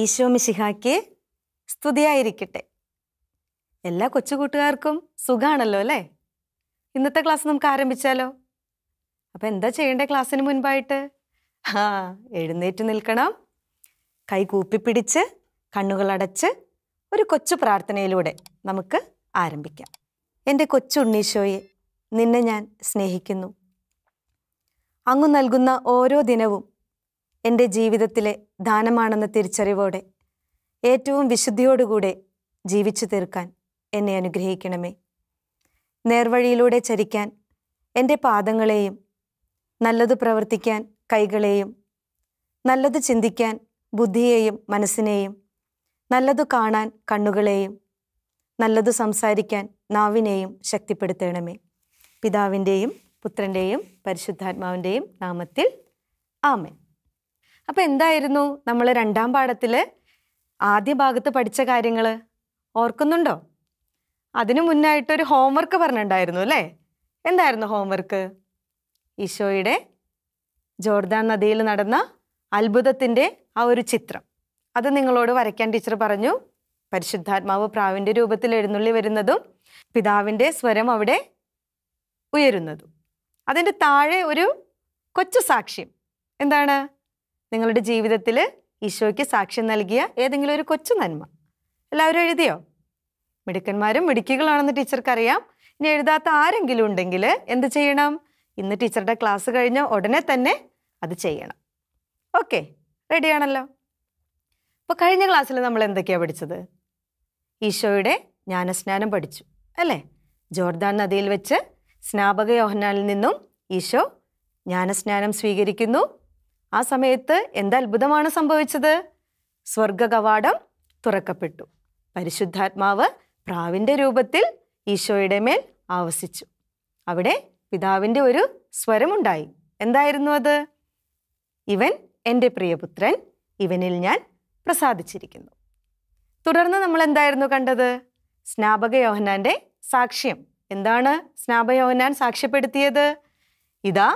ഈശോ മിശിഹാക്ക് സ്തുതിയായിരിക്കട്ടെ എല്ലാ കൊച്ചുകൂട്ടുകാർക്കും സുഖാണല്ലോ അല്ലേ ഇന്നത്തെ ക്ലാസ് നമുക്ക് ആരംഭിച്ചാലോ അപ്പം എന്താ ചെയ്യേണ്ടേ ക്ലാസ്സിന് മുൻപായിട്ട് ആ എഴുന്നേറ്റ് നിൽക്കണം കൈ കൂപ്പിപ്പിടിച്ച് കണ്ണുകളടച്ച് ഒരു കൊച്ചു പ്രാർത്ഥനയിലൂടെ നമുക്ക് ആരംഭിക്കാം എൻ്റെ കൊച്ചു ഉണ്ണീശോയെ നിന്നെ ഞാൻ സ്നേഹിക്കുന്നു അങ്ങ് നൽകുന്ന ഓരോ ദിനവും എൻ്റെ ജീവിതത്തിലെ ദാനമാണെന്ന തിരിച്ചറിവോടെ ഏറ്റവും വിശുദ്ധിയോടുകൂടെ ജീവിച്ചു തീർക്കാൻ എന്നെ അനുഗ്രഹിക്കണമേ നേർവഴിയിലൂടെ ചരിക്കാൻ എൻ്റെ പാദങ്ങളെയും നല്ലത് പ്രവർത്തിക്കാൻ കൈകളെയും നല്ലത് ചിന്തിക്കാൻ ബുദ്ധിയെയും മനസ്സിനെയും നല്ലതു കാണാൻ കണ്ണുകളെയും നല്ലതു സംസാരിക്കാൻ നാവിനെയും ശക്തിപ്പെടുത്തണമേ പിതാവിൻ്റെയും പുത്രൻ്റെയും പരിശുദ്ധാത്മാവിൻ്റെയും നാമത്തിൽ ആമേ അപ്പോൾ എന്തായിരുന്നു നമ്മൾ രണ്ടാം പാഠത്തിൽ ആദ്യ ഭാഗത്ത് പഠിച്ച കാര്യങ്ങൾ ഓർക്കുന്നുണ്ടോ അതിനു മുന്നായിട്ടൊരു ഹോംവർക്ക് പറഞ്ഞിട്ടുണ്ടായിരുന്നു അല്ലേ എന്തായിരുന്നു ഹോംവർക്ക് ഈശോയുടെ ജോർദാൻ നദിയിൽ നടന്ന അത്ഭുതത്തിൻ്റെ ആ ഒരു ചിത്രം അത് നിങ്ങളോട് വരയ്ക്കാൻ ടീച്ചർ പറഞ്ഞു പരിശുദ്ധാത്മാവ് പ്രാവിൻ്റെ രൂപത്തിൽ എഴുന്നള്ളി വരുന്നതും പിതാവിൻ്റെ സ്വരം അവിടെ ഉയരുന്നതും അതിൻ്റെ താഴെ ഒരു കൊച്ചു സാക്ഷ്യം എന്താണ് നിങ്ങളുടെ ജീവിതത്തിൽ ഈശോയ്ക്ക് സാക്ഷ്യം നൽകിയ ഏതെങ്കിലും ഒരു കൊച്ചു നന്മ എല്ലാവരും എഴുതിയോ മിടുക്കന്മാരും മിടുക്കികളാണെന്ന് ടീച്ചർക്കറിയാം ഇനി എഴുതാത്ത ആരെങ്കിലും ഉണ്ടെങ്കിൽ എന്ത് ചെയ്യണം ഇന്ന് ടീച്ചറുടെ ക്ലാസ് കഴിഞ്ഞ ഉടനെ തന്നെ അത് ചെയ്യണം ഓക്കെ റെഡിയാണല്ലോ അപ്പോൾ കഴിഞ്ഞ ക്ലാസ്സിൽ നമ്മൾ എന്തൊക്കെയാണ് പഠിച്ചത് ഈശോയുടെ ജ്ഞാനസ്നാനം പഠിച്ചു അല്ലേ ജോർദാൻ നദിയിൽ വെച്ച് സ്നാപക യോഹനാലിൽ നിന്നും ഈശോ ജ്ഞാനസ്നാനം സ്വീകരിക്കുന്നു ആ സമയത്ത് എന്തത്ഭുതമാണ് സംഭവിച്ചത് കവാടം തുറക്കപ്പെട്ടു പരിശുദ്ധാത്മാവ് പ്രാവിൻ്റെ രൂപത്തിൽ ഈശോയുടെ മേൽ ആവസിച്ചു അവിടെ പിതാവിൻ്റെ ഒരു സ്വരമുണ്ടായി എന്തായിരുന്നു അത് ഇവൻ എൻ്റെ പ്രിയപുത്രൻ ഇവനിൽ ഞാൻ പ്രസാദിച്ചിരിക്കുന്നു തുടർന്ന് നമ്മൾ എന്തായിരുന്നു കണ്ടത് സ്നാപക യോഹനാൻ്റെ സാക്ഷ്യം എന്താണ് സ്നാപക യോഹനാൻ സാക്ഷ്യപ്പെടുത്തിയത് ഇതാ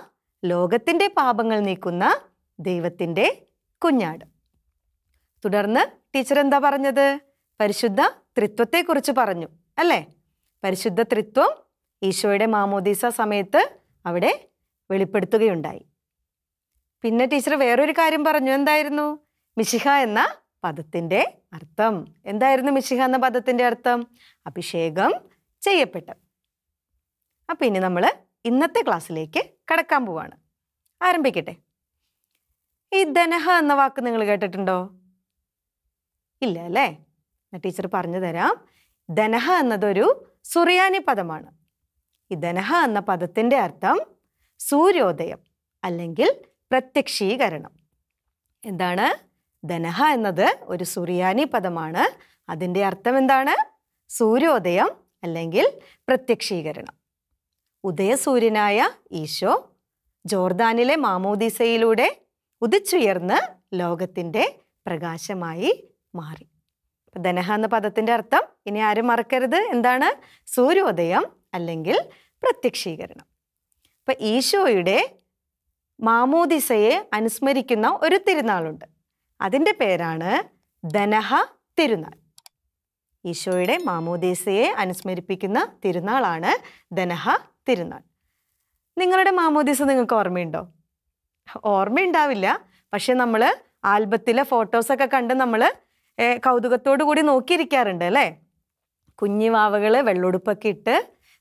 ലോകത്തിൻ്റെ പാപങ്ങൾ നീക്കുന്ന ദൈവത്തിൻ്റെ കുഞ്ഞാട് തുടർന്ന് ടീച്ചർ എന്താ പറഞ്ഞത് പരിശുദ്ധ ത്രിത്വത്തെക്കുറിച്ച് പറഞ്ഞു അല്ലേ പരിശുദ്ധ ത്രിത്വം ഈശോയുടെ മാമോദീസ സമയത്ത് അവിടെ വെളിപ്പെടുത്തുകയുണ്ടായി പിന്നെ ടീച്ചർ വേറൊരു കാര്യം പറഞ്ഞു എന്തായിരുന്നു മിശിഹ എന്ന പദത്തിൻ്റെ അർത്ഥം എന്തായിരുന്നു മിശിഹ എന്ന പദത്തിൻ്റെ അർത്ഥം അഭിഷേകം ചെയ്യപ്പെട്ടു അപ്പം ഇനി നമ്മൾ ഇന്നത്തെ ക്ലാസ്സിലേക്ക് കടക്കാൻ പോവാണ് ആരംഭിക്കട്ടെ ഈ ധനഹ എന്ന വാക്ക് നിങ്ങൾ കേട്ടിട്ടുണ്ടോ ഇല്ല അല്ലേ ടീച്ചർ പറഞ്ഞു തരാം ധനഹ എന്നതൊരു സുറിയാനി പദമാണ് ഈ ധനഹ എന്ന പദത്തിൻ്റെ അർത്ഥം സൂര്യോദയം അല്ലെങ്കിൽ പ്രത്യക്ഷീകരണം എന്താണ് ധനഹ എന്നത് ഒരു സുറിയാനി പദമാണ് അതിൻ്റെ അർത്ഥം എന്താണ് സൂര്യോദയം അല്ലെങ്കിൽ പ്രത്യക്ഷീകരണം ഉദയസൂര്യനായ ഈശോ ജോർദാനിലെ മാമോദീസയിലൂടെ ഉദിച്ചുയർന്ന് ലോകത്തിൻ്റെ പ്രകാശമായി മാറി ധനഹ എന്ന പദത്തിൻ്റെ അർത്ഥം ഇനി ആരും മറക്കരുത് എന്താണ് സൂര്യോദയം അല്ലെങ്കിൽ പ്രത്യക്ഷീകരണം അപ്പം ഈശോയുടെ മാമോദിസയെ അനുസ്മരിക്കുന്ന ഒരു തിരുനാളുണ്ട് അതിൻ്റെ പേരാണ് ധനഹ തിരുനാൾ ഈശോയുടെ മാമോദീസയെ അനുസ്മരിപ്പിക്കുന്ന തിരുനാളാണ് ധനഹ തിരുനാൾ നിങ്ങളുടെ മാമോദീസ നിങ്ങൾക്ക് ഓർമ്മയുണ്ടോ ഓർമ്മയുണ്ടാവില്ല പക്ഷെ നമ്മൾ ആൽബത്തിലെ ഫോട്ടോസൊക്കെ കണ്ട് നമ്മൾ കൗതുകത്തോടു കൂടി നോക്കിയിരിക്കാറുണ്ട് അല്ലേ കുഞ്ഞുവാവകൾ വെള്ളൊടുപ്പൊക്കെ ഇട്ട്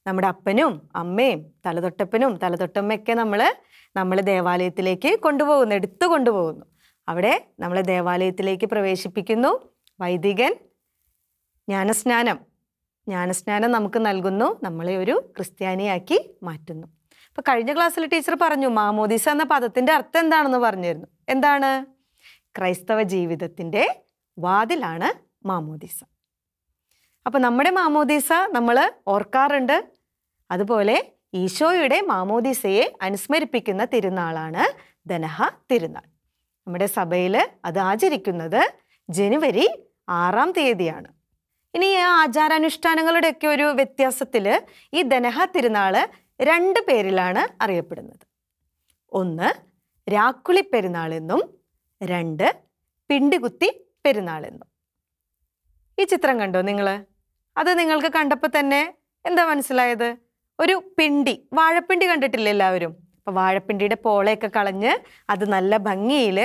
നമ്മുടെ അപ്പനും അമ്മയും തലതൊട്ടപ്പനും തലതൊട്ടമ്മയൊക്കെ നമ്മൾ നമ്മൾ ദേവാലയത്തിലേക്ക് കൊണ്ടുപോകുന്നു എടുത്തു കൊണ്ടുപോകുന്നു അവിടെ നമ്മളെ ദേവാലയത്തിലേക്ക് പ്രവേശിപ്പിക്കുന്നു വൈദികൻ ജ്ഞാനസ്നാനം ജ്ഞാനസ്നാനം നമുക്ക് നൽകുന്നു നമ്മളെ ഒരു ക്രിസ്ത്യാനിയാക്കി മാറ്റുന്നു അപ്പൊ കഴിഞ്ഞ ക്ലാസ്സിൽ ടീച്ചർ പറഞ്ഞു മാമോദിസ എന്ന പദത്തിന്റെ അർത്ഥം എന്താണെന്ന് പറഞ്ഞിരുന്നു എന്താണ് ക്രൈസ്തവ ജീവിതത്തിന്റെ വാതിലാണ് മാമോദിസ അപ്പോൾ നമ്മുടെ മാമോദീസ നമ്മൾ ഓർക്കാറുണ്ട് അതുപോലെ ഈശോയുടെ മാമോദീസയെ അനുസ്മരിപ്പിക്കുന്ന തിരുനാളാണ് ധനഹ തിരുനാൾ നമ്മുടെ സഭയിൽ അത് ആചരിക്കുന്നത് ജനുവരി ആറാം തീയതിയാണ് ഇനി ആ ആചാരാനുഷ്ഠാനങ്ങളുടെയൊക്കെ ഒരു വ്യത്യാസത്തിൽ ഈ ധനഹ തിരുനാൾ രണ്ട് പേരിലാണ് അറിയപ്പെടുന്നത് ഒന്ന് രാക്കുളി പെരുന്നാൾ എന്നും രണ്ട് പിണ്ടികുത്തി പെരുന്നാൾ എന്നും ഈ ചിത്രം കണ്ടോ നിങ്ങൾ അത് നിങ്ങൾക്ക് കണ്ടപ്പോൾ തന്നെ എന്താ മനസ്സിലായത് ഒരു പിണ്ടി വാഴപ്പിണ്ടി കണ്ടിട്ടില്ല എല്ലാവരും അപ്പോൾ വാഴപ്പിണ്ടിയുടെ പോളയൊക്കെ കളഞ്ഞ് അത് നല്ല ഭംഗിയിൽ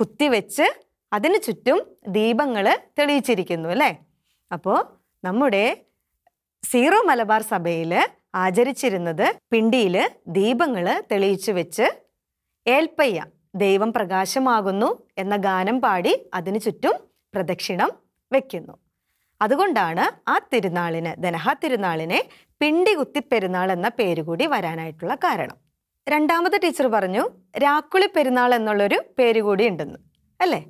കുത്തിവെച്ച് അതിന് ചുറ്റും ദീപങ്ങൾ തെളിയിച്ചിരിക്കുന്നു അല്ലേ അപ്പോൾ നമ്മുടെ സീറോ മലബാർ സഭയിൽ ആചരിച്ചിരുന്നത് പിണ്ടിയിൽ ദീപങ്ങൾ തെളിയിച്ചു വെച്ച് ഏൽപ്പയ്യ ദൈവം പ്രകാശമാകുന്നു എന്ന ഗാനം പാടി അതിനു ചുറ്റും പ്രദക്ഷിണം വയ്ക്കുന്നു അതുകൊണ്ടാണ് ആ തിരുനാളിന് ധനഹ തിരുനാളിനെ പിണ്ടി കുത്തിപ്പെരുന്നാൾ എന്ന പേരുകൂടി വരാനായിട്ടുള്ള കാരണം രണ്ടാമത്തെ ടീച്ചർ പറഞ്ഞു രാക്കുളി പെരുന്നാൾ എന്നുള്ളൊരു പേരുകൂടി ഉണ്ടെന്ന് അല്ലേ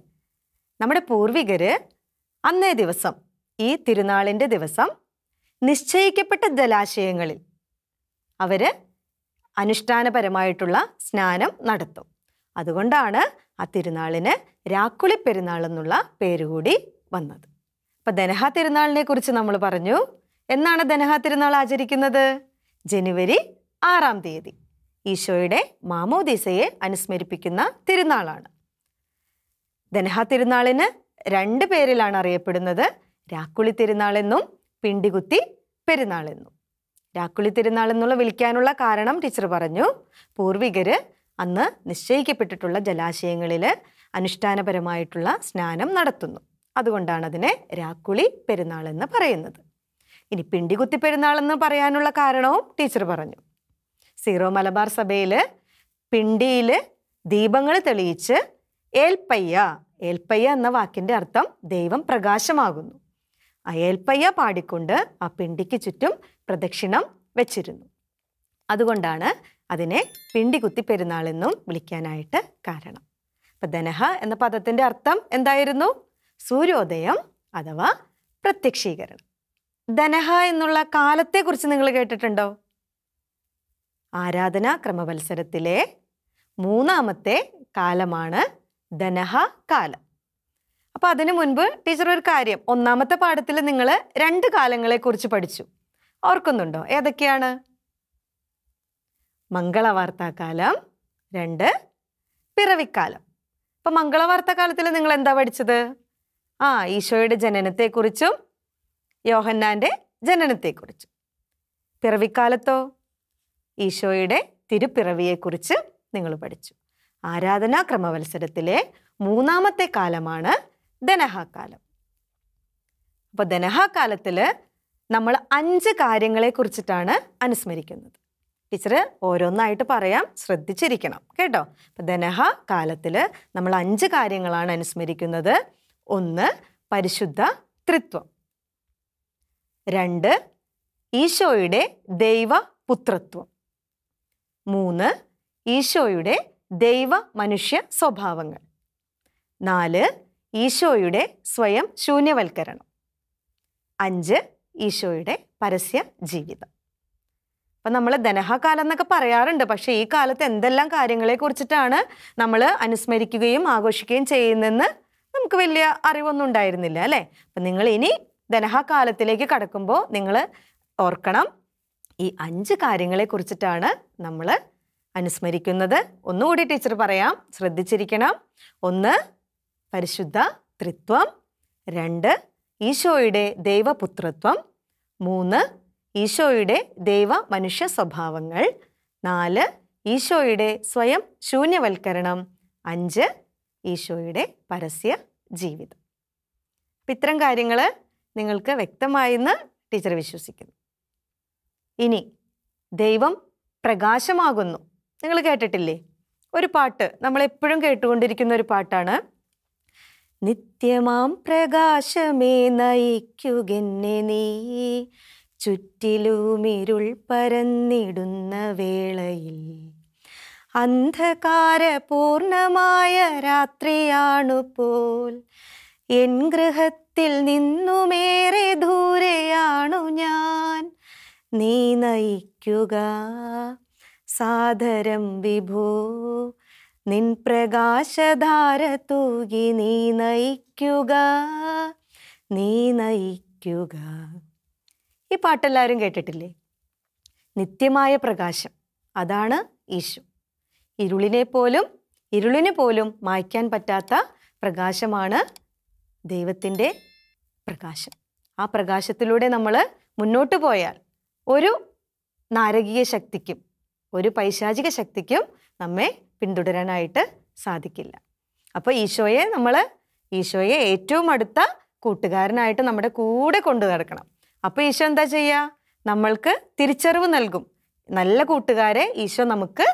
നമ്മുടെ പൂർവികർ അന്നേ ദിവസം ഈ തിരുനാളിൻ്റെ ദിവസം നിശ്ചയിക്കപ്പെട്ട ജലാശയങ്ങളിൽ അവർ അനുഷ്ഠാനപരമായിട്ടുള്ള സ്നാനം നടത്തും അതുകൊണ്ടാണ് ആ തിരുനാളിന് രാക്കുളി പെരുന്നാൾ എന്നുള്ള പേരുകൂടി വന്നത് അപ്പം ദനഹ തിരുനാളിനെ കുറിച്ച് നമ്മൾ പറഞ്ഞു എന്നാണ് ദനഹ തിരുനാൾ ആചരിക്കുന്നത് ജനുവരി ആറാം തീയതി ഈശോയുടെ മാമോദീസയെ അനുസ്മരിപ്പിക്കുന്ന തിരുനാളാണ് ദനഹ തിരുനാളിന് രണ്ട് പേരിലാണ് അറിയപ്പെടുന്നത് രാക്കുളി തിരുനാളെന്നും പിണ്ടികുത്തി പെരുന്നാളെന്നും രാക്കുളി തിരുനാൾ എന്നുള്ള വിളിക്കാനുള്ള കാരണം ടീച്ചർ പറഞ്ഞു പൂർവികർ അന്ന് നിശ്ചയിക്കപ്പെട്ടിട്ടുള്ള ജലാശയങ്ങളിൽ അനുഷ്ഠാനപരമായിട്ടുള്ള സ്നാനം നടത്തുന്നു അതുകൊണ്ടാണ് അതിനെ രാക്കുളി പെരുന്നാൾ എന്ന് പറയുന്നത് ഇനി പിണ്ടികുത്തി പെരുന്നാൾ എന്ന് പറയാനുള്ള കാരണവും ടീച്ചർ പറഞ്ഞു സീറോ മലബാർ സഭയിൽ പിണ്ടിയിൽ ദീപങ്ങൾ തെളിയിച്ച് ഏൽപ്പയ്യ ഏൽപ്പയ്യ എന്ന വാക്കിൻ്റെ അർത്ഥം ദൈവം പ്രകാശമാകുന്നു അയൽപ്പയ്യ പാടിക്കൊണ്ട് ആ പിണ്ടിക്ക് ചുറ്റും പ്രദക്ഷിണം വെച്ചിരുന്നു അതുകൊണ്ടാണ് അതിനെ പിണ്ടികുത്തി പെരുന്നാൾ എന്നും വിളിക്കാനായിട്ട് കാരണം അപ്പം ധനഹ എന്ന പദത്തിൻ്റെ അർത്ഥം എന്തായിരുന്നു സൂര്യോദയം അഥവാ പ്രത്യക്ഷീകരണം ദനഹ എന്നുള്ള കാലത്തെക്കുറിച്ച് നിങ്ങൾ കേട്ടിട്ടുണ്ടോ ആരാധനാ ക്രമവത്സരത്തിലെ മൂന്നാമത്തെ കാലമാണ് ദനഹ കാലം അപ്പോൾ അതിനു മുൻപ് ടീച്ചർ ഒരു കാര്യം ഒന്നാമത്തെ പാഠത്തിൽ നിങ്ങൾ രണ്ട് കാലങ്ങളെക്കുറിച്ച് പഠിച്ചു ഓർക്കുന്നുണ്ടോ ഏതൊക്കെയാണ് മംഗളവാർത്താകാലം രണ്ട് പിറവിക്കാലം അപ്പൊ മംഗളവാർത്താകാലത്തിൽ നിങ്ങൾ എന്താ പഠിച്ചത് ആ ഈശോയുടെ ജനനത്തെക്കുറിച്ചും യോഹന്നാൻ്റെ ജനനത്തെക്കുറിച്ചും പിറവിക്കാലത്തോ ഈശോയുടെ തിരുപ്പിറവിയെക്കുറിച്ച് നിങ്ങൾ പഠിച്ചു ആരാധനാ ക്രമവത്സരത്തിലെ മൂന്നാമത്തെ കാലമാണ് ധനഹാക്കാലം അപ്പോൾ ധനഹാക്കാലത്തിൽ നമ്മൾ അഞ്ച് കാര്യങ്ങളെ കുറിച്ചിട്ടാണ് അനുസ്മരിക്കുന്നത് ടീച്ചർ ഓരോന്നായിട്ട് പറയാം ശ്രദ്ധിച്ചിരിക്കണം കേട്ടോ അപ്പം ധനഹ കാലത്തിൽ നമ്മൾ അഞ്ച് കാര്യങ്ങളാണ് അനുസ്മരിക്കുന്നത് ഒന്ന് പരിശുദ്ധ ത്രിത്വം രണ്ട് ഈശോയുടെ ദൈവ പുത്രത്വം മൂന്ന് ഈശോയുടെ ദൈവ മനുഷ്യ സ്വഭാവങ്ങൾ നാല് ഈശോയുടെ സ്വയം ശൂന്യവൽക്കരണം അഞ്ച് ഈശോയുടെ പരസ്യ ജീവിതം അപ്പം നമ്മൾ ധനഹകാലം എന്നൊക്കെ പറയാറുണ്ട് പക്ഷേ ഈ കാലത്ത് എന്തെല്ലാം കാര്യങ്ങളെ കുറിച്ചിട്ടാണ് നമ്മൾ അനുസ്മരിക്കുകയും ആഘോഷിക്കുകയും ചെയ്യുന്നതെന്ന് നമുക്ക് വലിയ അറിവൊന്നും ഉണ്ടായിരുന്നില്ല അല്ലേ അപ്പം നിങ്ങൾ ഇനി ധനഹകാലത്തിലേക്ക് കടക്കുമ്പോൾ നിങ്ങൾ ഓർക്കണം ഈ അഞ്ച് കാര്യങ്ങളെ കുറിച്ചിട്ടാണ് നമ്മൾ അനുസ്മരിക്കുന്നത് ഒന്നുകൂടി ടീച്ചർ പറയാം ശ്രദ്ധിച്ചിരിക്കണം ഒന്ന് പരിശുദ്ധ ത്രിത്വം രണ്ട് ഈശോയുടെ ദൈവപുത്രത്വം മൂന്ന് ഈശോയുടെ ദൈവ മനുഷ്യ സ്വഭാവങ്ങൾ നാല് ഈശോയുടെ സ്വയം ശൂന്യവൽക്കരണം അഞ്ച് ഈശോയുടെ പരസ്യ ജീവിതം അപ്പം ഇത്തരം കാര്യങ്ങൾ നിങ്ങൾക്ക് വ്യക്തമായെന്ന് ടീച്ചർ വിശ്വസിക്കുന്നു ഇനി ദൈവം പ്രകാശമാകുന്നു നിങ്ങൾ കേട്ടിട്ടില്ലേ ഒരു പാട്ട് നമ്മൾ എപ്പോഴും കേട്ടുകൊണ്ടിരിക്കുന്ന ഒരു പാട്ടാണ് നിത്യമാം പ്രകാശമേ നയിക്കുകെന്നെ നീ ചുറ്റിലുമിരുൾ പരന്നിടുന്ന വേളയിൽ അന്ധകാരപൂർണമായ രാത്രിയാണുപോൽ എൻ ഗൃഹത്തിൽ നിന്നുമേറെ ദൂരെയാണു ഞാൻ നീ നയിക്കുക സാദരം വിഭൂ നിൻ പ്രകാശധാര തൂകി നീ നയിക്കുക നീ നയിക്കുക ഈ പാട്ടെല്ലാവരും കേട്ടിട്ടില്ലേ നിത്യമായ പ്രകാശം അതാണ് ഈശോ ഇരുളിനെ പോലും ഇരുളിനെ പോലും മായ്ക്കാൻ പറ്റാത്ത പ്രകാശമാണ് ദൈവത്തിൻ്റെ പ്രകാശം ആ പ്രകാശത്തിലൂടെ നമ്മൾ മുന്നോട്ട് പോയാൽ ഒരു നാരകീയ ശക്തിക്കും ഒരു പൈശാചിക ശക്തിക്കും നമ്മെ പിന്തുടരാനായിട്ട് സാധിക്കില്ല അപ്പോൾ ഈശോയെ നമ്മൾ ഈശോയെ ഏറ്റവും അടുത്ത കൂട്ടുകാരനായിട്ട് നമ്മുടെ കൂടെ കൊണ്ടു നടക്കണം അപ്പോൾ ഈശോ എന്താ ചെയ്യുക നമ്മൾക്ക് തിരിച്ചറിവ് നൽകും നല്ല കൂട്ടുകാരെ ഈശോ നമുക്ക്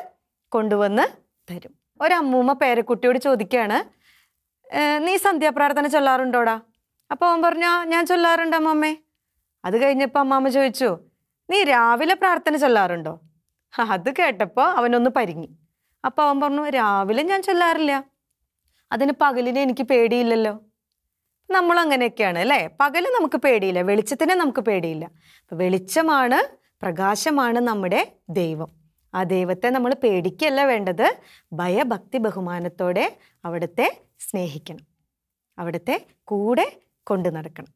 കൊണ്ടുവന്ന് തരും ഒരമ്മൂമ്മ പേരക്കുട്ടിയോട് ചോദിക്കുകയാണ് നീ സന്ധ്യാപ്രാർത്ഥന ചൊല്ലാറുണ്ടോടാ അപ്പോൾ അവൻ പറഞ്ഞു ഞാൻ ചൊല്ലാറുണ്ട് അമ്മമ്മേ അത് കഴിഞ്ഞപ്പോൾ അമ്മാമ്മ ചോദിച്ചു നീ രാവിലെ പ്രാർത്ഥന ചൊല്ലാറുണ്ടോ അത് കേട്ടപ്പോൾ അവനൊന്ന് പരിങ്ങി അപ്പോൾ അവൻ പറഞ്ഞു രാവിലെ ഞാൻ ചെല്ലാറില്ല അതിന് പകലിന് എനിക്ക് പേടിയില്ലല്ലോ നമ്മൾ അങ്ങനെയൊക്കെയാണ് അല്ലേ പകല് നമുക്ക് പേടിയില്ല വെളിച്ചത്തിനെ നമുക്ക് പേടിയില്ല വെളിച്ചമാണ് പ്രകാശമാണ് നമ്മുടെ ദൈവം ആ ദൈവത്തെ നമ്മൾ പേടിക്കല്ല വേണ്ടത് ഭയഭക്തി ബഹുമാനത്തോടെ അവിടുത്തെ സ്നേഹിക്കണം അവിടുത്തെ കൂടെ കൊണ്ടു നടക്കണം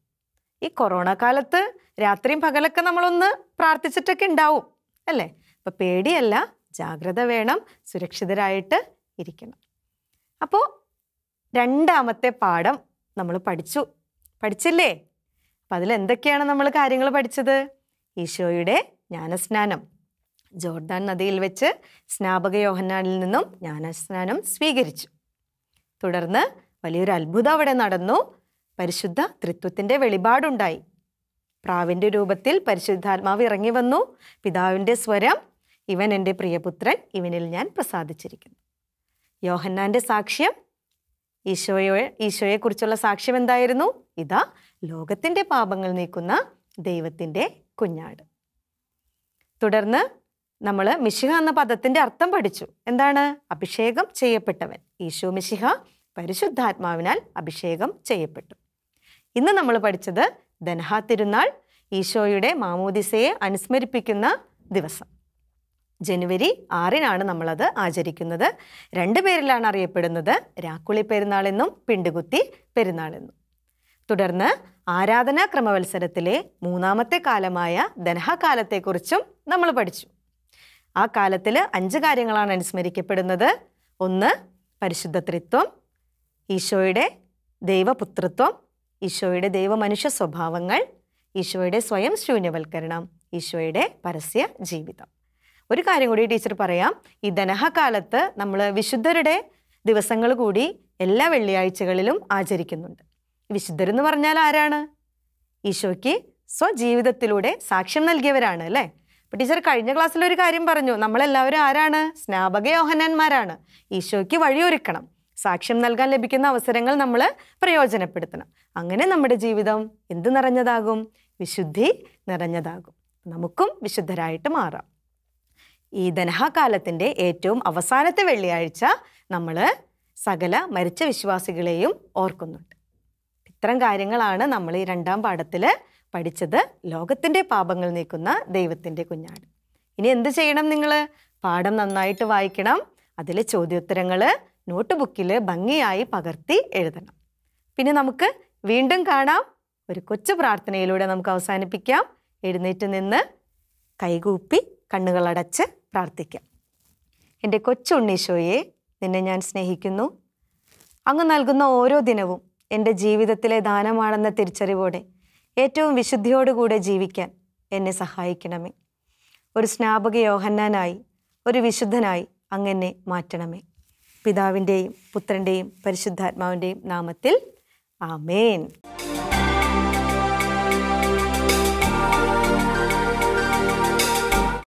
ഈ കൊറോണ കാലത്ത് രാത്രിയും പകലൊക്കെ നമ്മളൊന്ന് പ്രാർത്ഥിച്ചിട്ടൊക്കെ ഉണ്ടാവും അല്ലേ അപ്പം പേടിയല്ല ജാഗ്രത വേണം സുരക്ഷിതരായിട്ട് ഇരിക്കണം അപ്പോൾ രണ്ടാമത്തെ പാഠം നമ്മൾ പഠിച്ചു പഠിച്ചില്ലേ അപ്പം അതിൽ എന്തൊക്കെയാണ് നമ്മൾ കാര്യങ്ങൾ പഠിച്ചത് ഈശോയുടെ ജ്ഞാനസ്നാനം ജോർദാൻ നദിയിൽ വെച്ച് സ്നാപക യോഹന്നാനിൽ നിന്നും ജ്ഞാനസ്നാനം സ്വീകരിച്ചു തുടർന്ന് വലിയൊരു അത്ഭുതം അവിടെ നടന്നു പരിശുദ്ധ ത്രിത്വത്തിൻ്റെ വെളിപാടുണ്ടായി പ്രാവിൻ്റെ രൂപത്തിൽ പരിശുദ്ധാത്മാവ് ഇറങ്ങി വന്നു പിതാവിൻ്റെ സ്വരം ഇവൻ എൻ്റെ പ്രിയപുത്രൻ ഇവനിൽ ഞാൻ പ്രസാദിച്ചിരിക്കുന്നു യോഹന്നാൻ്റെ സാക്ഷ്യം ഈശോയെ ഈശോയെക്കുറിച്ചുള്ള സാക്ഷ്യം എന്തായിരുന്നു ഇതാ ലോകത്തിൻ്റെ പാപങ്ങൾ നീക്കുന്ന ദൈവത്തിൻ്റെ കുഞ്ഞാട് തുടർന്ന് നമ്മൾ മിശിഹ എന്ന പദത്തിൻ്റെ അർത്ഥം പഠിച്ചു എന്താണ് അഭിഷേകം ചെയ്യപ്പെട്ടവൻ ഈശോ മിശിഹ പരിശുദ്ധാത്മാവിനാൽ അഭിഷേകം ചെയ്യപ്പെട്ടു ഇന്ന് നമ്മൾ പഠിച്ചത് ധനഹാ തിരുനാൾ ഈശോയുടെ മാമോദിസയെ അനുസ്മരിപ്പിക്കുന്ന ദിവസം ജനുവരി ആറിനാണ് നമ്മളത് ആചരിക്കുന്നത് രണ്ട് പേരിലാണ് അറിയപ്പെടുന്നത് രാക്കുളി പെരുന്നാളെന്നും പിണ്ടുകുത്തി പെരുന്നാളെന്നും തുടർന്ന് ആരാധനാ ക്രമവത്സരത്തിലെ മൂന്നാമത്തെ കാലമായ ദനഹ നമ്മൾ പഠിച്ചു ആ കാലത്തിൽ അഞ്ച് കാര്യങ്ങളാണ് അനുസ്മരിക്കപ്പെടുന്നത് ഒന്ന് പരിശുദ്ധ ത്രിത്വം ഈശോയുടെ ദൈവപുത്രത്വം ഈശോയുടെ ദൈവമനുഷ്യ സ്വഭാവങ്ങൾ ഈശോയുടെ സ്വയം ശൂന്യവൽക്കരണം ഈശോയുടെ പരസ്യ ജീവിതം ഒരു കാര്യം കൂടി ടീച്ചർ പറയാം ഈ ധനഹ കാലത്ത് നമ്മൾ വിശുദ്ധരുടെ ദിവസങ്ങൾ കൂടി എല്ലാ വെള്ളിയാഴ്ചകളിലും ആചരിക്കുന്നുണ്ട് വിശുദ്ധരെന്ന് പറഞ്ഞാൽ ആരാണ് ഈശോയ്ക്ക് സ്വജീവിതത്തിലൂടെ സാക്ഷ്യം നൽകിയവരാണ് അല്ലേ അപ്പം ടീച്ചർ കഴിഞ്ഞ ക്ലാസ്സിൽ ഒരു കാര്യം പറഞ്ഞു നമ്മളെല്ലാവരും ആരാണ് സ്നാപക യോഹനന്മാരാണ് ഈശോയ്ക്ക് വഴിയൊരുക്കണം സാക്ഷ്യം നൽകാൻ ലഭിക്കുന്ന അവസരങ്ങൾ നമ്മൾ പ്രയോജനപ്പെടുത്തണം അങ്ങനെ നമ്മുടെ ജീവിതം എന്ത് നിറഞ്ഞതാകും വിശുദ്ധി നിറഞ്ഞതാകും നമുക്കും വിശുദ്ധരായിട്ട് മാറാം ഈ ധനഹാകാലത്തിൻ്റെ ഏറ്റവും അവസാനത്തെ വെള്ളിയാഴ്ച നമ്മൾ സകല മരിച്ച വിശ്വാസികളെയും ഓർക്കുന്നുണ്ട് ഇത്തരം കാര്യങ്ങളാണ് നമ്മൾ ഈ രണ്ടാം പാഠത്തിൽ പഠിച്ചത് ലോകത്തിൻ്റെ പാപങ്ങൾ നീക്കുന്ന ദൈവത്തിൻ്റെ കുഞ്ഞാണ് ഇനി എന്ത് ചെയ്യണം നിങ്ങൾ പാഠം നന്നായിട്ട് വായിക്കണം അതിലെ ചോദ്യോത്തരങ്ങൾ നോട്ട് ബുക്കിൽ ഭംഗിയായി പകർത്തി എഴുതണം പിന്നെ നമുക്ക് വീണ്ടും കാണാം ഒരു കൊച്ചു പ്രാർത്ഥനയിലൂടെ നമുക്ക് അവസാനിപ്പിക്കാം എഴുന്നേറ്റ് നിന്ന് കൈകൂപ്പി കണ്ണുകളടച്ച് പ്രാർത്ഥിക്കാം എൻ്റെ കൊച്ചുണ്ണീശോയെ നിന്നെ ഞാൻ സ്നേഹിക്കുന്നു അങ്ങ് നൽകുന്ന ഓരോ ദിനവും എൻ്റെ ജീവിതത്തിലെ ദാനമാണെന്ന തിരിച്ചറിവോടെ ഏറ്റവും വിശുദ്ധിയോടുകൂടെ ജീവിക്കാൻ എന്നെ സഹായിക്കണമേ ഒരു സ്നാപക യോഹന്നാനായി ഒരു വിശുദ്ധനായി അങ്ങെന്നെ മാറ്റണമേ പിതാവിൻ്റെയും പുത്രൻ്റെയും പരിശുദ്ധാത്മാവിൻ്റെയും നാമത്തിൽ ആമേൻ